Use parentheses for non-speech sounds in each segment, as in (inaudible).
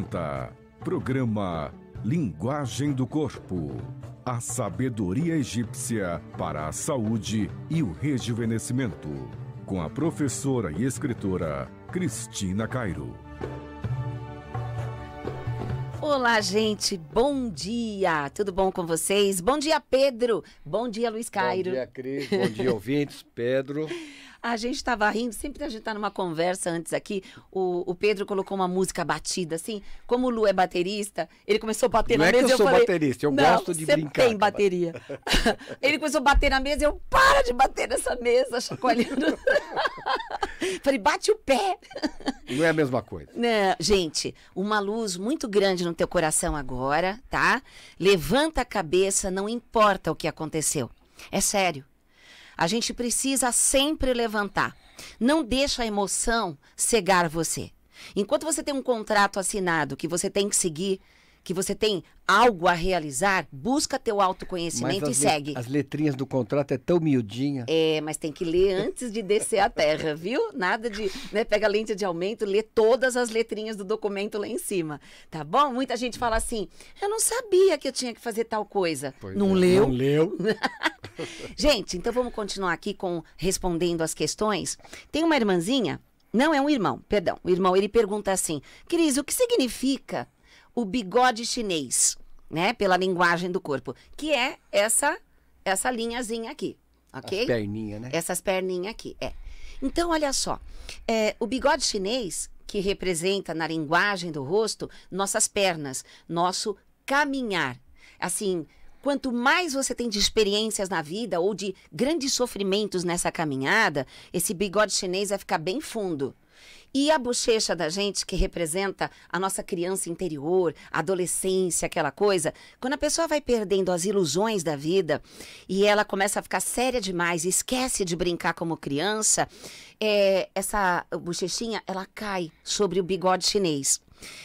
apresenta programa Linguagem do Corpo. A sabedoria egípcia para a saúde e o rejuvenescimento. Com a professora e escritora Cristina Cairo. Olá, gente. Bom dia. Tudo bom com vocês? Bom dia, Pedro. Bom dia, Luiz Cairo. Bom dia, Cris. Bom dia, ouvintes. (laughs) Pedro. A gente estava rindo, sempre a gente tá numa conversa antes aqui, o, o Pedro colocou uma música batida, assim, como o Lu é baterista, ele começou a bater não na é mesa. Que eu, eu sou falei, baterista, eu gosto de você brincar. Tem bateria. (laughs) ele começou a bater na mesa, eu para de bater nessa mesa, chacoalhando. (laughs) falei, bate o pé. Não é a mesma coisa. Não, né, gente, uma luz muito grande no teu coração agora, tá? Levanta a cabeça, não importa o que aconteceu. É sério. A gente precisa sempre levantar. Não deixa a emoção cegar você. Enquanto você tem um contrato assinado que você tem que seguir, que você tem algo a realizar, busca teu autoconhecimento e segue. As letrinhas do contrato é tão miudinha. É, mas tem que ler antes de descer a terra, viu? Nada de, né, pega a lente de aumento, lê todas as letrinhas do documento lá em cima, tá bom? Muita gente fala assim: "Eu não sabia que eu tinha que fazer tal coisa". Pois não é, leu? Não leu. (laughs) gente, então vamos continuar aqui com respondendo as questões. Tem uma irmãzinha não é um irmão, perdão. O irmão ele pergunta assim: Cris, o que significa o bigode chinês, né? Pela linguagem do corpo, que é essa essa linhazinha aqui, ok? As né? Essas perninhas aqui, é. Então, olha só, é, o bigode chinês, que representa na linguagem do rosto nossas pernas, nosso caminhar. Assim, quanto mais você tem de experiências na vida ou de grandes sofrimentos nessa caminhada, esse bigode chinês vai ficar bem fundo. E a bochecha da gente, que representa a nossa criança interior, adolescência, aquela coisa, quando a pessoa vai perdendo as ilusões da vida e ela começa a ficar séria demais e esquece de brincar como criança, é, essa bochechinha, ela cai sobre o bigode chinês.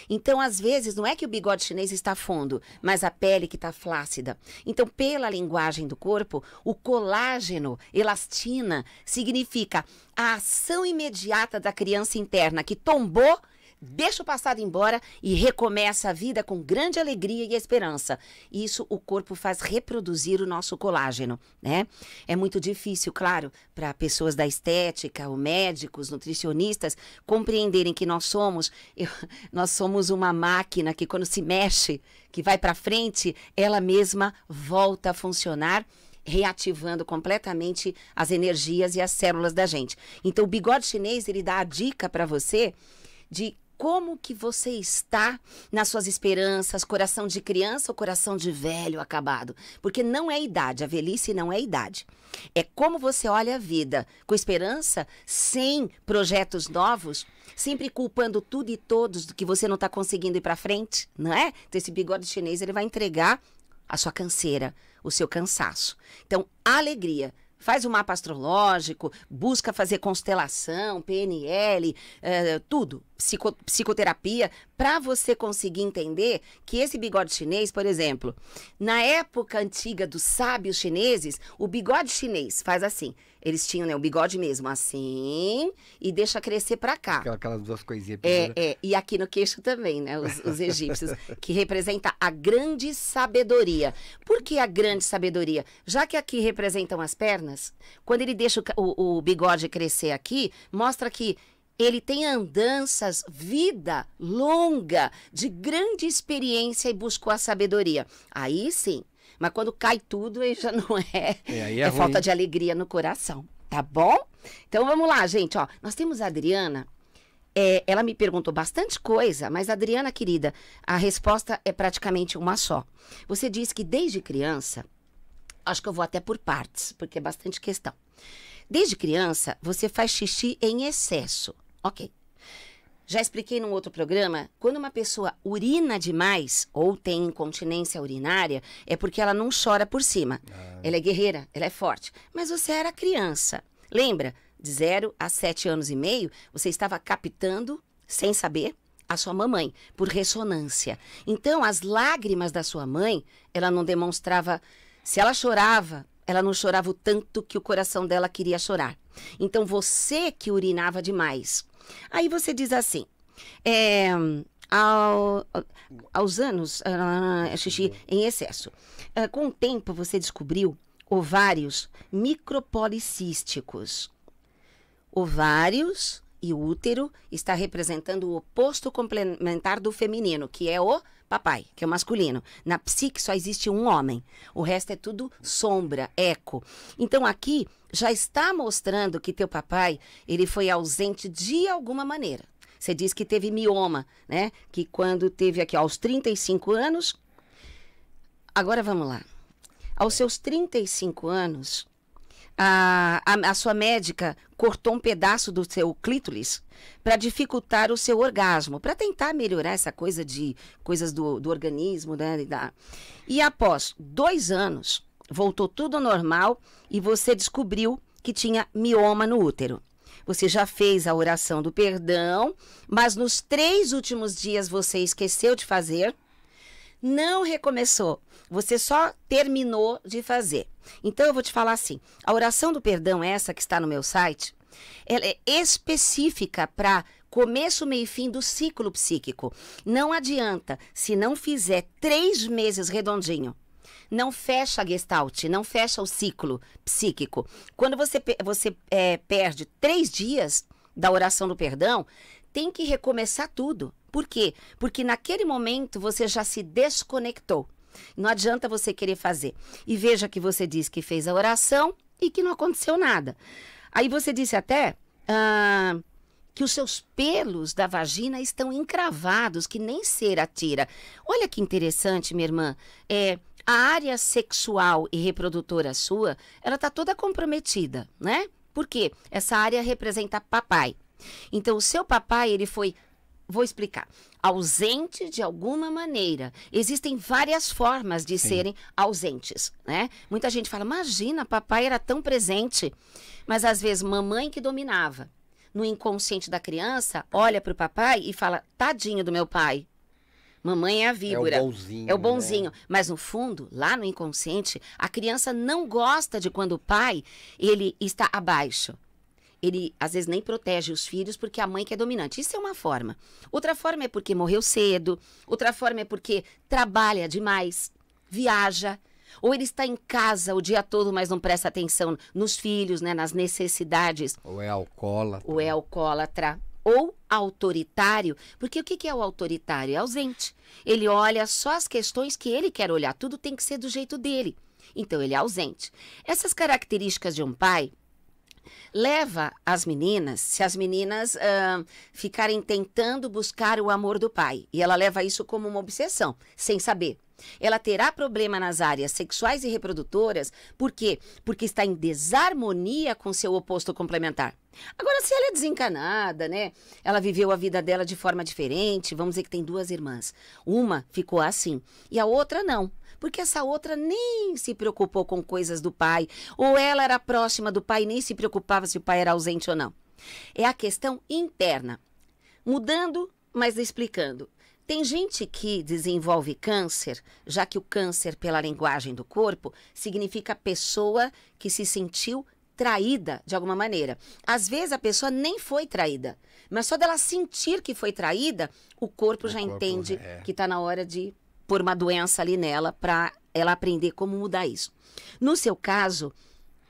Então, às vezes, não é que o bigode chinês está fundo, mas a pele que está flácida. Então, pela linguagem do corpo, o colágeno, elastina, significa a ação imediata da criança interna que tombou deixa o passado embora e recomeça a vida com grande alegria e esperança. Isso o corpo faz reproduzir o nosso colágeno, né? É muito difícil, claro, para pessoas da estética, ou médicos, nutricionistas compreenderem que nós somos, eu, (laughs) nós somos uma máquina que quando se mexe, que vai para frente, ela mesma volta a funcionar reativando completamente as energias e as células da gente. Então o bigode chinês ele dá a dica para você de como que você está nas suas esperanças, coração de criança ou coração de velho acabado? Porque não é idade, a velhice não é idade. É como você olha a vida, com esperança, sem projetos novos, sempre culpando tudo e todos do que você não está conseguindo ir para frente, não é? Então esse bigode chinês ele vai entregar a sua canseira, o seu cansaço. Então, alegria faz o um mapa astrológico, busca fazer constelação, PNL, é, eh, tudo, psico, psicoterapia, para você conseguir entender que esse bigode chinês, por exemplo, na época antiga dos sábios chineses, o bigode chinês faz assim. Eles tinham né, o bigode mesmo, assim, e deixa crescer para cá. Aquelas, aquelas duas coisinhas. É, é, e aqui no queixo também, né? Os, os egípcios, (laughs) que representa a grande sabedoria. Por que a grande sabedoria? Já que aqui representam as pernas, quando ele deixa o, o bigode crescer aqui, mostra que ele tem andanças, vida longa, de grande experiência e buscou a sabedoria. Aí sim, mas quando cai tudo, aí já não é. É, é, é falta de alegria no coração, tá bom? Então vamos lá, gente. Ó, nós temos a Adriana. É, ela me perguntou bastante coisa, mas Adriana, querida, a resposta é praticamente uma só. Você diz que desde criança, acho que eu vou até por partes, porque é bastante questão. Desde criança, você faz xixi em excesso. Ok. Já expliquei num outro programa, quando uma pessoa urina demais ou tem incontinência urinária, é porque ela não chora por cima. Ah. Ela é guerreira, ela é forte. Mas você era criança. Lembra? De 0 a 7 anos e meio, você estava captando, sem saber, a sua mamãe, por ressonância. Então, as lágrimas da sua mãe, ela não demonstrava. Se ela chorava, ela não chorava o tanto que o coração dela queria chorar. Então, você que urinava demais Aí você diz assim. É, ao, aos anos, uh, xixi em excesso. Uh, com o tempo, você descobriu ovários micropolicísticos. Ovários e útero está representando o oposto complementar do feminino, que é o papai, que é o masculino. Na psique só existe um homem. O resto é tudo sombra, eco. Então aqui já está mostrando que teu papai, ele foi ausente de alguma maneira. Você diz que teve mioma, né? Que quando teve aqui aos 35 anos. Agora vamos lá. Aos seus 35 anos, a, a, a sua médica cortou um pedaço do seu clítoris para dificultar o seu orgasmo, para tentar melhorar essa coisa de coisas do, do organismo, né? Da... E após dois anos, voltou tudo ao normal e você descobriu que tinha mioma no útero. Você já fez a oração do perdão, mas nos três últimos dias você esqueceu de fazer não recomeçou. Você só terminou de fazer. Então eu vou te falar assim: a oração do perdão, essa que está no meu site, ela é específica para começo, meio e fim do ciclo psíquico. Não adianta se não fizer três meses redondinho não fecha a gestalt, não fecha o ciclo psíquico. Quando você, você é, perde três dias da oração do perdão, tem que recomeçar tudo. Por quê? Porque naquele momento você já se desconectou. Não adianta você querer fazer. E veja que você disse que fez a oração e que não aconteceu nada. Aí você disse até ah, que os seus pelos da vagina estão encravados, que nem cera tira. Olha que interessante, minha irmã. É, a área sexual e reprodutora sua, ela está toda comprometida, né? Porque essa área representa papai. Então, o seu papai, ele foi vou explicar. Ausente de alguma maneira. Existem várias formas de Sim. serem ausentes, né? Muita gente fala: "Imagina, papai era tão presente". Mas às vezes mamãe que dominava. No inconsciente da criança, olha para o papai e fala: "Tadinho do meu pai". Mamãe é a víbora. É o bonzinho. É o né? bonzinho. Né? Mas no fundo, lá no inconsciente, a criança não gosta de quando o pai ele está abaixo ele às vezes nem protege os filhos porque a mãe que é dominante. Isso é uma forma. Outra forma é porque morreu cedo, outra forma é porque trabalha demais, viaja, ou ele está em casa o dia todo, mas não presta atenção nos filhos, né, nas necessidades. Ou é alcoólatra. Ou é alcoólatra. Ou autoritário, porque o que é o autoritário? É ausente. Ele olha só as questões que ele quer olhar, tudo tem que ser do jeito dele. Então, ele é ausente. Essas características de um pai leva as meninas, se as meninas uh, ficarem tentando buscar o amor do pai, e ela leva isso como uma obsessão, sem saber ela terá problema nas áreas sexuais e reprodutoras, por quê? Porque está em desarmonia com seu oposto complementar. Agora, se ela é desencanada, né? Ela viveu a vida dela de forma diferente. Vamos dizer que tem duas irmãs. Uma ficou assim e a outra não. Porque essa outra nem se preocupou com coisas do pai. Ou ela era próxima do pai e nem se preocupava se o pai era ausente ou não. É a questão interna. Mudando, mas explicando. Tem gente que desenvolve câncer, já que o câncer, pela linguagem do corpo, significa pessoa que se sentiu traída de alguma maneira. Às vezes a pessoa nem foi traída, mas só dela sentir que foi traída, o corpo o já corpo, entende é. que está na hora de pôr uma doença ali nela para ela aprender como mudar isso. No seu caso,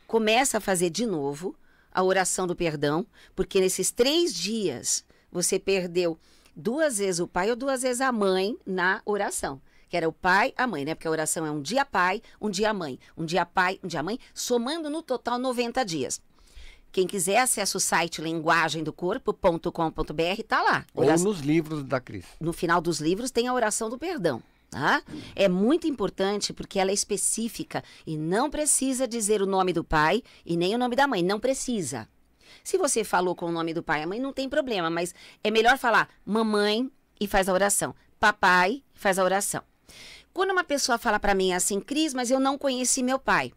começa a fazer de novo a oração do perdão, porque nesses três dias você perdeu duas vezes o pai ou duas vezes a mãe na oração. Que era o pai, a mãe, né? Porque a oração é um dia pai, um dia mãe, um dia pai, um dia mãe, somando no total 90 dias. Quem quiser, acessa o site linguagemdocorpo.com.br, tá lá. Ou nos livros da Cris. No final dos livros tem a oração do perdão. Tá? É muito importante porque ela é específica e não precisa dizer o nome do pai e nem o nome da mãe. Não precisa. Se você falou com o nome do pai e a mãe, não tem problema, mas é melhor falar mamãe e faz a oração, papai faz a oração. Quando uma pessoa fala para mim assim, Cris, mas eu não conheci meu pai.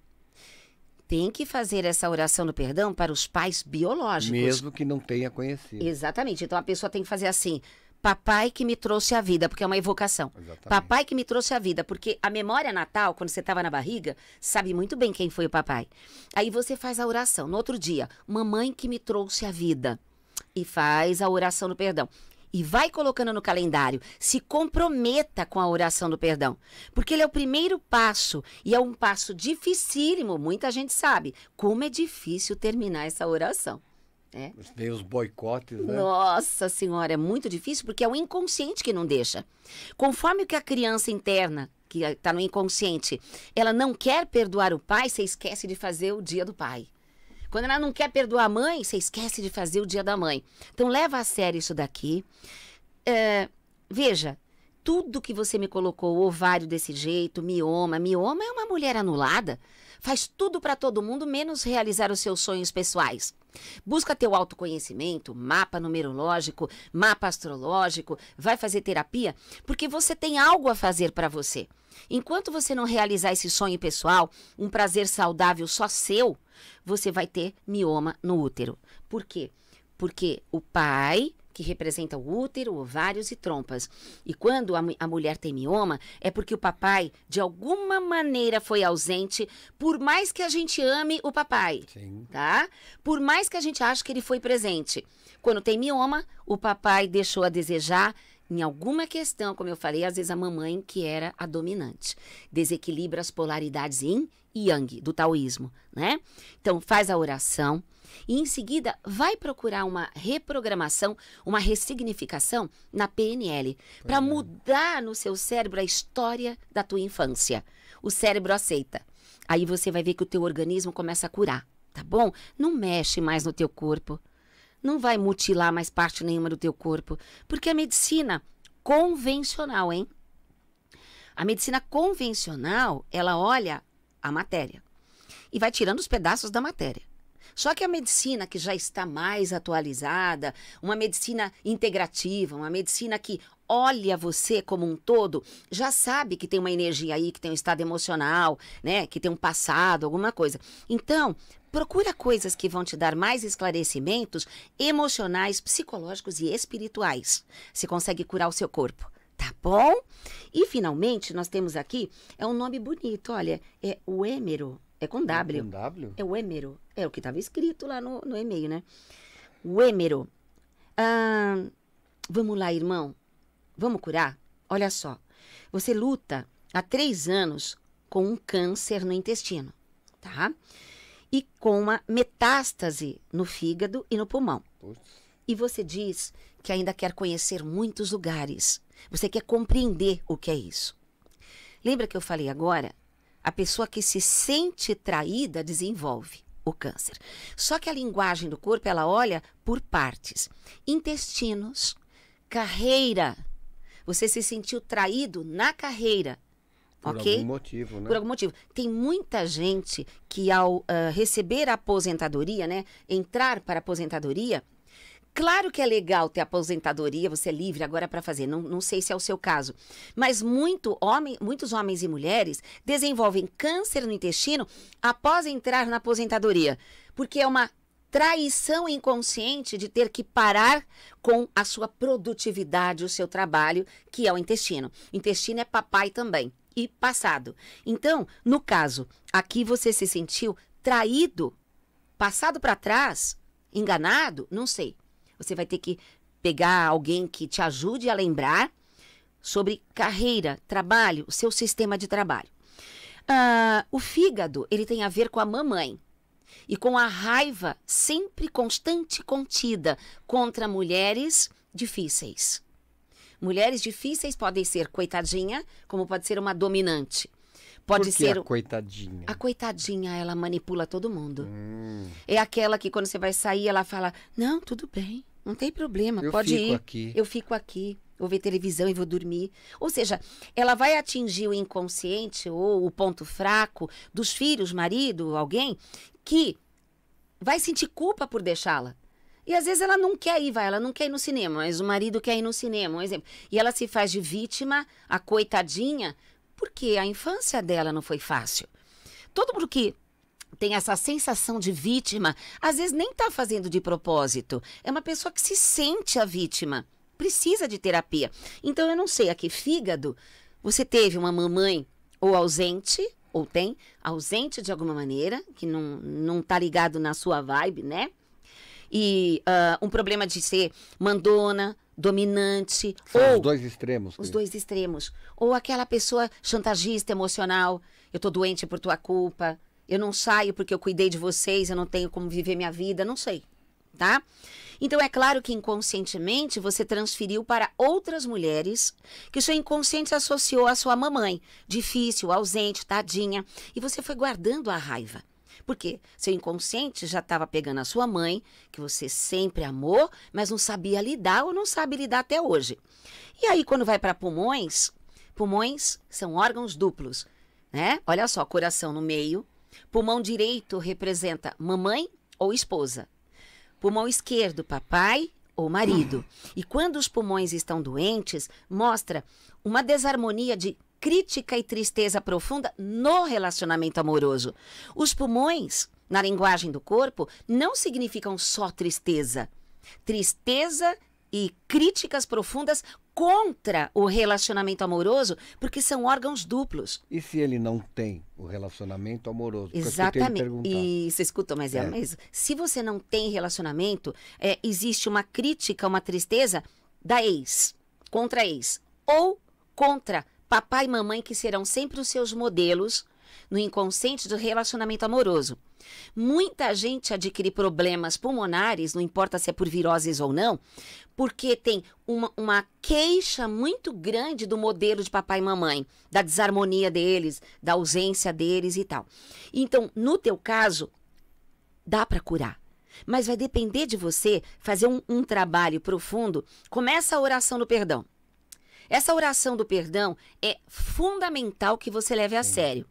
Tem que fazer essa oração do perdão para os pais biológicos. Mesmo que não tenha conhecido. Exatamente. Então a pessoa tem que fazer assim: Papai que me trouxe a vida, porque é uma evocação. Exatamente. Papai que me trouxe a vida, porque a memória natal, quando você estava na barriga, sabe muito bem quem foi o papai. Aí você faz a oração. No outro dia, mamãe que me trouxe a vida. E faz a oração do perdão. E vai colocando no calendário. Se comprometa com a oração do perdão. Porque ele é o primeiro passo. E é um passo dificílimo, muita gente sabe. Como é difícil terminar essa oração. É. Vem Veio os boicotes, né? Nossa senhora, é muito difícil porque é o inconsciente que não deixa. Conforme que a criança interna, que está no inconsciente, ela não quer perdoar o pai, você esquece de fazer o dia do pai. Quando ela não quer perdoar a mãe, você esquece de fazer o dia da mãe. Então leva a sério isso daqui. É, veja, tudo que você me colocou, ovário desse jeito, mioma. Mioma é uma mulher anulada. Faz tudo para todo mundo, menos realizar os seus sonhos pessoais. Busca teu autoconhecimento, mapa numerológico, mapa astrológico, vai fazer terapia, porque você tem algo a fazer para você. Enquanto você não realizar esse sonho pessoal, um prazer saudável só seu, você vai ter mioma no útero. Por quê? Porque o pai que representa o útero, ovários e trompas. E quando a, a, mulher tem mioma, é porque o papai, de alguma maneira, foi ausente, por mais que a gente ame o papai, Sim. tá? Por mais que a gente ache que ele foi presente. Quando tem mioma, o papai deixou a desejar, em alguma questão, como eu falei, às vezes a mamãe que era a dominante. Desequilibra as polaridades em yang do taoísmo, né? Então faz a oração e em seguida vai procurar uma reprogramação, uma ressignificação na PNL para é. mudar no seu cérebro a história da tua infância. O cérebro aceita. Aí você vai ver que o teu organismo começa a curar, tá bom? Não mexe mais no teu corpo não vai mutilar mais parte nenhuma do teu corpo, porque a medicina convencional, hein? A medicina convencional, ela olha a matéria e vai tirando os pedaços da matéria. Só que a medicina que já está mais atualizada, uma medicina integrativa, uma medicina que olha você como um todo, já sabe que tem uma energia aí, que tem um estado emocional, né, que tem um passado, alguma coisa. Então, Procura coisas que vão te dar mais esclarecimentos emocionais, psicológicos e espirituais. Se consegue curar o seu corpo, tá bom? E finalmente, nós temos aqui, é um nome bonito, olha, é o Êmero. É com é W. É com W? É o Êmero. É o que estava escrito lá no, no e-mail, né? O Êmero. Ah, vamos lá, irmão. Vamos curar? Olha só. Você luta há três anos com um câncer no intestino, tá? Tá? e com uma metástase no fígado e no pulmão. Putz. E você diz que ainda quer conhecer muitos lugares. Você quer compreender o que é isso. Lembra que eu falei agora? A pessoa que se sente traída desenvolve o câncer. Só que a linguagem do corpo, ela olha por partes. Intestinos, carreira. Você se sentiu traído na carreira. Por okay? algum motivo, né? Por algum motivo. Tem muita gente que ao uh, receber a aposentadoria, né, entrar para a aposentadoria, Claro que é legal ter aposentadoria, você é livre agora para fazer, não, não sei se é o seu caso. Mas muito homem, muitos homens e mulheres desenvolvem câncer no intestino após entrar na aposentadoria, porque é uma traição inconsciente de ter que parar com a sua produtividade, o seu trabalho, que é o intestino. Intestino é papai também e passado. Então, no caso, aqui você se sentiu traído, passado para trás, enganado, não sei. Você vai ter que pegar alguém que te ajude a lembrar sobre carreira, trabalho, o seu sistema de trabalho. Ah, o fígado, ele tem a ver com a mamãe e com a raiva sempre constante contida contra mulheres difíceis. Mulheres difíceis podem ser coitadinha, como pode ser uma dominante. Pode ser. A coitadinha. A coitadinha, ela manipula todo mundo. Hum. É aquela que quando você vai sair, ela fala: Não, tudo bem, não tem problema, eu pode ir. Aqui. Eu fico aqui. Vou ver televisão e vou dormir. Ou seja, ela vai atingir o inconsciente ou o ponto fraco dos filhos, marido, alguém, que vai sentir culpa por deixá-la. E às vezes ela não quer ir, vai, ela não quer ir no cinema, mas o marido quer ir no cinema, um exemplo. E ela se faz de vítima, a coitadinha, porque a infância dela não foi fácil. Todo mundo que tem essa sensação de vítima, às vezes nem está fazendo de propósito. É uma pessoa que se sente a vítima, precisa de terapia. Então eu não sei aqui, fígado, você teve uma mamãe ou ausente, ou tem, ausente de alguma maneira, que não, não tá ligado na sua vibe, né? e uh, um problema de ser mandona, dominante. São ou os dois extremos. Os dois extremos. Ou aquela pessoa chantagista emocional. Eu tô doente por tua culpa. Eu não saio porque eu cuidei de vocês, eu não tenho como viver minha vida, não sei, tá? Então é claro que inconscientemente você transferiu para outras mulheres que o seu inconsciente associou à sua mamãe, difícil, ausente, tadinha, e você foi guardando a raiva. Porque seu inconsciente já estava pegando a sua mãe, que você sempre amou, mas não sabia lidar ou não sabe lidar até hoje. E aí, quando vai para pulmões, pulmões são órgãos duplos, né? Olha só, coração no meio. Pulmão direito representa mamãe ou esposa. Pulmão esquerdo, papai ou marido. E quando os pulmões estão doentes, mostra uma desarmonia de crítica e tristeza profunda no relacionamento amoroso. Os pulmões, na linguagem do corpo, não significam só tristeza. Tristeza e críticas profundas contra o relacionamento amoroso, porque são órgãos duplos. E se ele não tem o relacionamento amoroso? Exatamente. E você escuta, mas é, é mesmo. Se você não tem relacionamento, é, existe uma crítica, uma tristeza da ex, contra a ex, ou contra papai e mamãe que serão sempre os seus modelos no inconsciente do relacionamento amoroso. Muita gente adquire problemas pulmonares, não importa se é por viroses ou não, porque tem uma, uma queixa muito grande do modelo de papai e mamãe, da desarmonia deles, da ausência deles e tal. Então, no teu caso, dá para curar. Mas vai depender de você fazer um, um trabalho profundo. Começa a oração do perdão. Essa oração do perdão é fundamental que você leve a Sim. sério.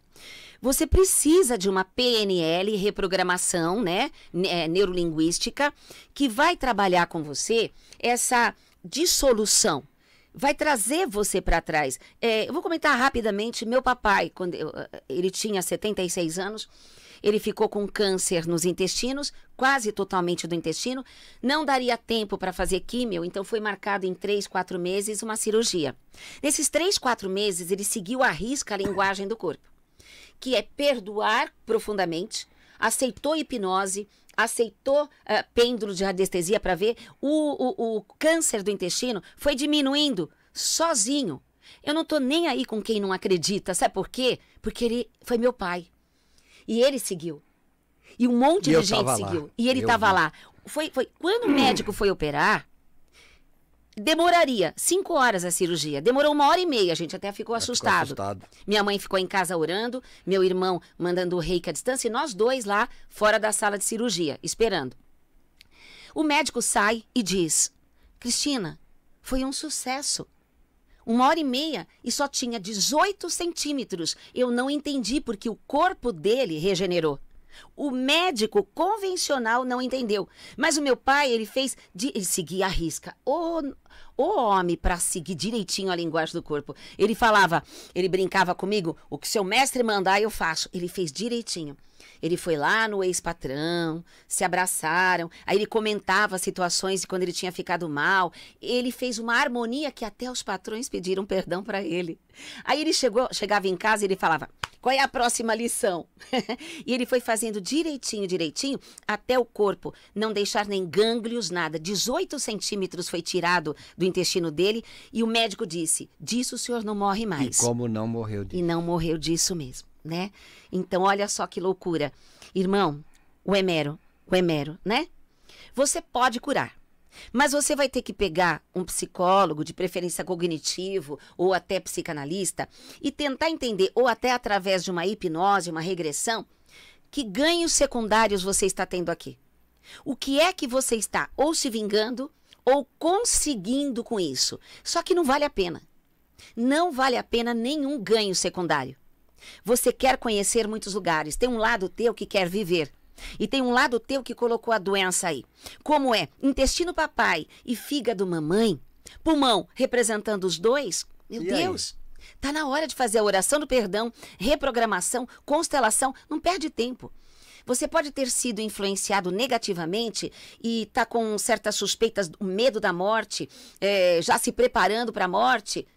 Você precisa de uma PNL, reprogramação, né, é, neurolinguística, que vai trabalhar com você essa dissolução. Vai trazer você para trás. É, eu vou comentar rapidamente. Meu papai, quando eu, eh, ele tinha 76 anos, ele ficou com câncer nos intestinos, quase totalmente do intestino, não daria tempo para fazer químio, então foi marcado em três, quatro meses uma cirurgia. Nesses três, quatro meses, ele seguiu à risca a linguagem do corpo, que é perdoar profundamente, aceitou hipnose, aceitou uh, pêndulo de radiestesia para ver, o, o, o câncer do intestino foi diminuindo sozinho. Eu não estou nem aí com quem não acredita, sabe por quê? Porque ele foi meu pai. E ele seguiu. E um monte e de gente seguiu. Lá. E ele estava lá. Foi, foi Quando o médico foi operar, demoraria cinco horas a cirurgia. Demorou uma hora e meia, a gente até ficou é, assustado. ficou assustado. Minha mãe ficou em casa orando, meu irmão mandando o reiki à distância e nós dois lá fora da sala de cirurgia, esperando. O médico sai e diz: Cristina, foi um sucesso. Uma hora e meia e só tinha 18 centímetros. Eu não entendi porque o corpo dele regenerou. O médico convencional não entendeu. Mas o meu pai, ele fez de ele seguia a risca. O, o homem, para seguir direitinho a linguagem do corpo, ele falava, ele brincava comigo: o que seu mestre mandar, eu faço. Ele fez direitinho. Ele foi lá no ex-patrão, se abraçaram, aí ele comentava situações de quando ele tinha ficado mal. Ele fez uma harmonia que até os patrões pediram perdão para ele. Aí ele chegou, chegava em casa e ele falava: qual é a próxima lição? (laughs) e ele foi fazendo direitinho, direitinho, até o corpo não deixar nem gânglios, nada. 18 centímetros foi tirado do intestino dele e o médico disse: disso o senhor não morre mais. E como não morreu disso. E não morreu disso mesmo, né? Então, olha só que loucura. Irmão, o Emero, o Emero, né? Você pode curar. Mas você vai ter que pegar um psicólogo, de preferência cognitivo ou até psicanalista, e tentar entender, ou até através de uma hipnose, uma regressão, que ganhos secundários você está tendo aqui. O que é que você está ou se vingando ou conseguindo com isso? Só que não vale a pena. Não vale a pena nenhum ganho secundário. Você quer conhecer muitos lugares, tem um lado teu que quer viver. E tem um lado teu que colocou a doença aí. Como é intestino papai e fígado mamãe, pulmão representando os dois, meu e Deus. Aí? Tá na hora de fazer a oração do perdão, reprogramação, constelação, não perde tempo. Você pode ter sido influenciado negativamente e tá com certas suspeitas, medo da morte, é, já se preparando para a morte.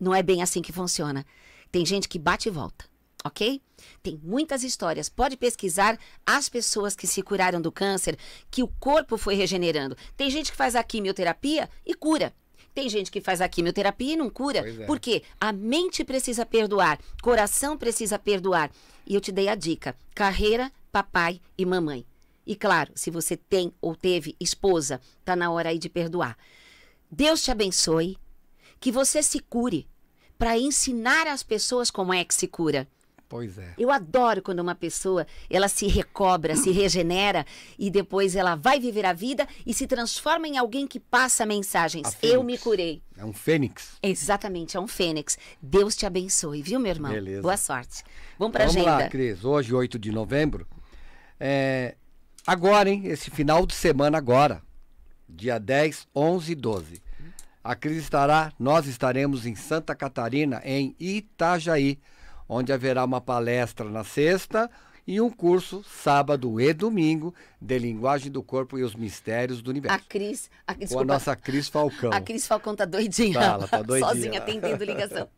Não é bem assim que funciona. Tem gente que bate e volta ok? Tem muitas histórias. Pode pesquisar as pessoas que se curaram do câncer, que o corpo foi regenerando. Tem gente que faz a quimioterapia e cura. Tem gente que faz a quimioterapia e não cura. É. porque A mente precisa perdoar, coração precisa perdoar. E eu te dei a dica: carreira, papai e mamãe. E claro, se você tem ou teve esposa, tá na hora aí de perdoar. Deus te abençoe, que você se cure para ensinar às pessoas como é que se cura. Pois é. Eu adoro quando uma pessoa ela se recobra, se (coughs) regenera e depois ela vai viver a vida e se transforma em alguém que passa mensagens. Eu me curei. É um fênix. Exatamente, é um fênix. Deus te abençoe, viu, meu irmão? Beleza. Boa sorte. Vamos para Vamos agenda. Lá, Cris. Hoje, 8 de novembro. É... Agora, hein? Esse final de semana agora. Dia 10, 11 e 12. A Cris estará, nós estaremos em Santa Catarina, em Itajaí onde haverá uma palestra na sexta e um curso sábado e domingo de linguagem do corpo e os mistérios do universo. A Cris, a, desculpa, a nossa Cris Falcão. A Cris Falcão tá doidinha. Fala, tá, tá (laughs) doidinha. Sozinha atendendo ligação.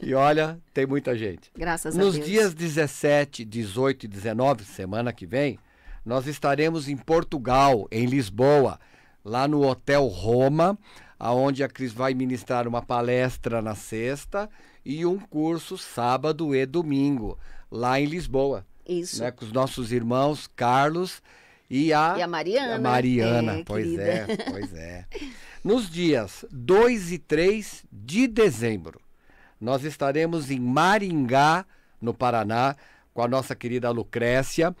e olha, tem muita gente. Graças Nos a Deus. Nos dias 17, 18 e 19, semana que vem, nós estaremos em Portugal, em Lisboa, lá no Hotel Roma, aonde a Cris vai ministrar uma palestra na sexta e um curso sábado e domingo, lá em Lisboa. Isso. Né, com os nossos irmãos Carlos e a, e a Mariana. A Mariana, é, pois querida. é, pois é. Nos dias 2 e 3 de dezembro, nós estaremos em Maringá, no Paraná, com a nossa querida Lucrécia,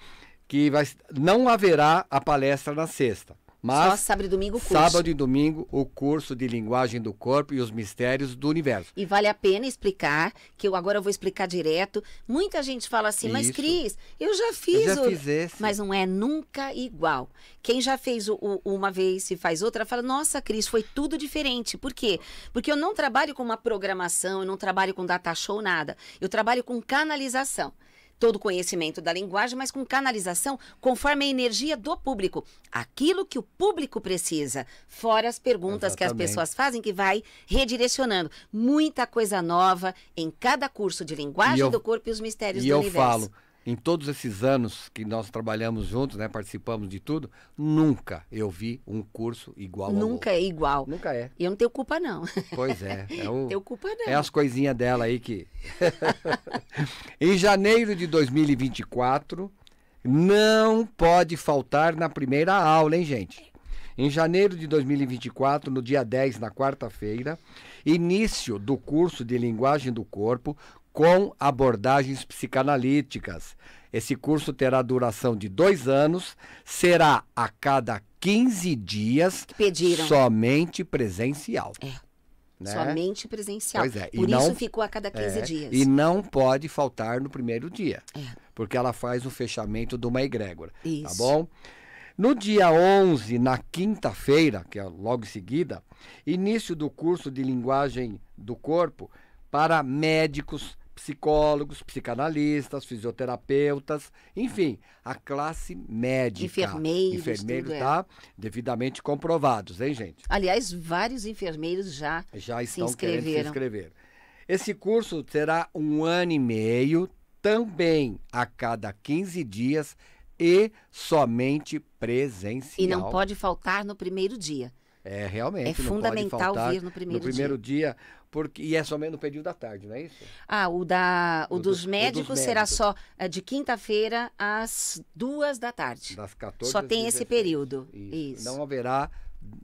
que vai, não haverá a palestra na sexta. Mas, Só sábado e domingo o curso. Sábado e domingo o curso de linguagem do corpo e os mistérios do universo. E vale a pena explicar, que eu agora vou explicar direto. Muita gente fala assim, Isso. mas Cris, eu já fiz. Eu já o... fiz esse. Mas não é nunca igual. Quem já fez o, o, uma vez e faz outra, fala, nossa, Cris, foi tudo diferente. Por quê? Porque eu não trabalho com uma programação, eu não trabalho com data show, nada. Eu trabalho com canalização todo o conhecimento da linguagem, mas com canalização conforme a energia do público. Aquilo que o público precisa, fora as perguntas Exatamente. que as pessoas fazem, que vai redirecionando. Muita coisa nova em cada curso de linguagem eu, do corpo e os mistérios do universo. falo, em todos esses anos que nós trabalhamos juntos, né, participamos de tudo, nunca eu vi um curso igual nunca ao Nunca é igual. Nunca é. E eu não tenho culpa não. Pois é, (laughs) é o, tenho culpa não. É as coisinhas dela aí que (laughs) Em janeiro de 2024 não pode faltar na primeira aula, hein, gente? Em janeiro de 2024, no dia 10, na quarta-feira, início do curso de linguagem do corpo com abordagens psicanalíticas. Esse curso terá duração de dois anos, será a cada 15 dias, Pediram somente presencial. É. Né? Somente presencial. Pois é. Por e isso não, ficou a cada 15 é, dias. E não pode faltar no primeiro dia. É. Porque ela faz o fechamento de uma egrégora. Tá isso. Tá bom? No dia 11, na quinta-feira, que é logo em seguida, início do curso de linguagem do corpo para médicos, psicólogos, psicanalistas, fisioterapeutas, enfim, a classe médica. Enfermeiros. Enfermeiros, é. tá? É. Devidamente comprovados, hein, gente? Aliás, vários enfermeiros já, já estão se inscreveram. Querendo se inscrever. Esse curso será um ano e meio, também a cada 15 dias e somente presencial. E não pode faltar no primeiro dia. É, realmente. É fundamental vir no primeiro dia. No primeiro dia, dia porque, e é somente no período da tarde, não é isso? Ah, o, da, o, o dos, dos, médicos dos será médicos. só é, de quinta-feira às duas da tarde. Das 14 Só tem esse período. Isso. Isso. Não haverá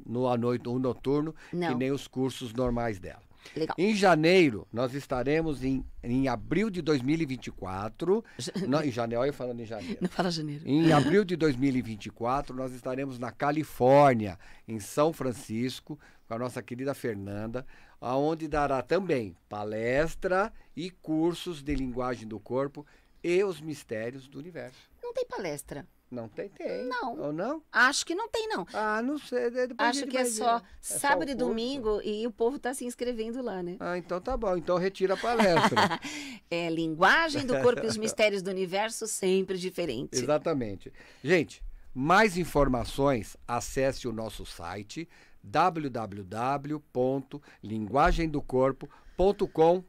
no à noite ou noturno, não. que nem os cursos normais dela. Legal. Em janeiro, nós estaremos em, em abril de 2024. (laughs) não, em janeiro, olha eu falando em janeiro. Não fala janeiro. Em abril de 2024, nós estaremos na Califórnia, em São Francisco, com a nossa querida Fernanda, aonde dará também palestra e cursos de linguagem do corpo e os mistérios do universo. Não tem palestra. Não tem, tem. Não. Ou não? Acho que não tem, não. Ah, não sei. Depois Acho que é só é sábado só e domingo e o povo está se inscrevendo lá, né? Ah, então tá bom. Então retira a palestra. (laughs) é, linguagem do corpo e os mistérios do universo sempre diferente. Exatamente. Gente, mais informações, acesse o nosso site www.linguagemdocorpo.com.br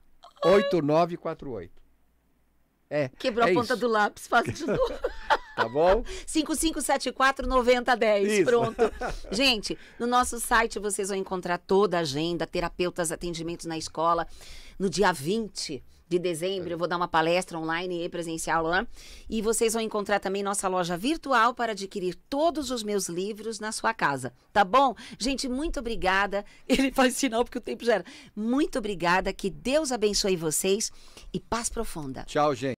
8948. É. Quebrou é a ponta isso. do lápis, faz de novo. (laughs) tá bom? 5574-9010. Pronto. (laughs) Gente, no nosso site vocês vão encontrar toda a agenda, terapeutas, atendimentos na escola. No dia 20, de dezembro. É. Eu vou dar uma palestra online e presencial lá. E vocês vão encontrar também nossa loja virtual para adquirir todos os meus livros na sua casa. Tá bom? Gente, muito obrigada. (laughs) Ele faz sinal porque o tempo já era. Muito obrigada. Que Deus abençoe vocês e paz profunda. Tchau, gente.